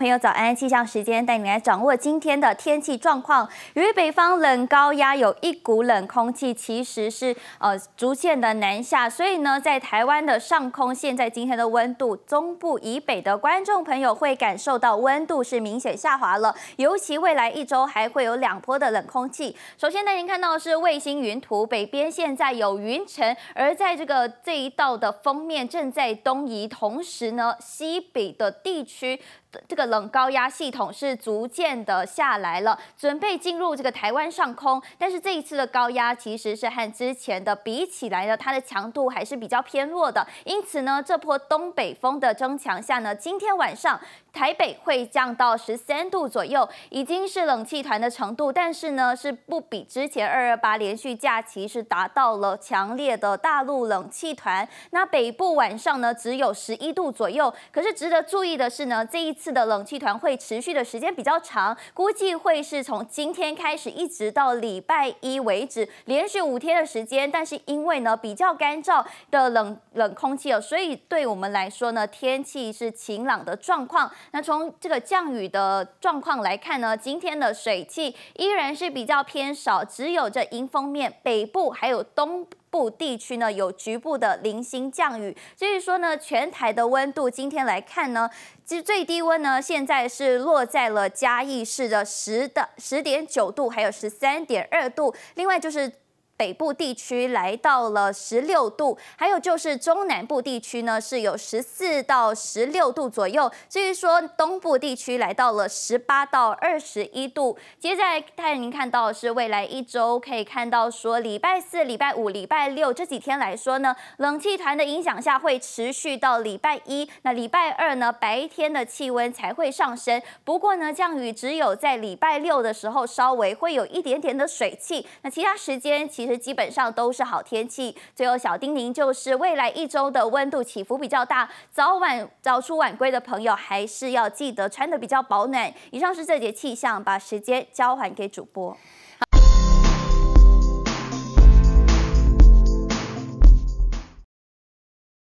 朋友早安，气象时间带你来掌握今天的天气状况。由于北方冷高压有一股冷空气，其实是呃逐渐的南下，所以呢，在台湾的上空，现在今天的温度，中部以北的观众朋友会感受到温度是明显下滑了。尤其未来一周还会有两波的冷空气。首先呢，您看到的是卫星云图，北边现在有云层，而在这个这一道的封面正在东移，同时呢，西北的地区这个。冷高压系统是逐渐的下来了，准备进入这个台湾上空。但是这一次的高压其实是和之前的比起来呢，它的强度还是比较偏弱的。因此呢，这波东北风的增强下呢，今天晚上台北会降到十三度左右，已经是冷气团的程度。但是呢，是不比之前二二八连续假期是达到了强烈的大陆冷气团。那北部晚上呢只有十一度左右。可是值得注意的是呢，这一次的冷冷气团会持续的时间比较长，估计会是从今天开始一直到礼拜一为止，连续五天的时间。但是因为呢比较干燥的冷冷空气哦，所以对我们来说呢天气是晴朗的状况。那从这个降雨的状况来看呢，今天的水汽依然是比较偏少，只有这阴风面北部还有东。部地区呢有局部的零星降雨，所以说呢，全台的温度今天来看呢，其实最低温呢现在是落在了嘉义市的十的十点九度，还有十三点二度，另外就是。北部地区来到了十六度，还有就是中南部地区呢是有十四到十六度左右。至于说东部地区来到了十八到二十一度。接着再带您看到是未来一周可以看到说，礼拜四、礼拜五、礼拜六这几天来说呢，冷气团的影响下会持续到礼拜一。那礼拜二呢，白天的气温才会上升。不过呢，降雨只有在礼拜六的时候稍微会有一点点的水汽。那其他时间其实。基本上都是好天气。最后，小丁咛就是未来一周的温度起伏比较大，早晚早出晚归的朋友还是要记得穿得比较保暖。以上是这节气象，把时间交还给主播。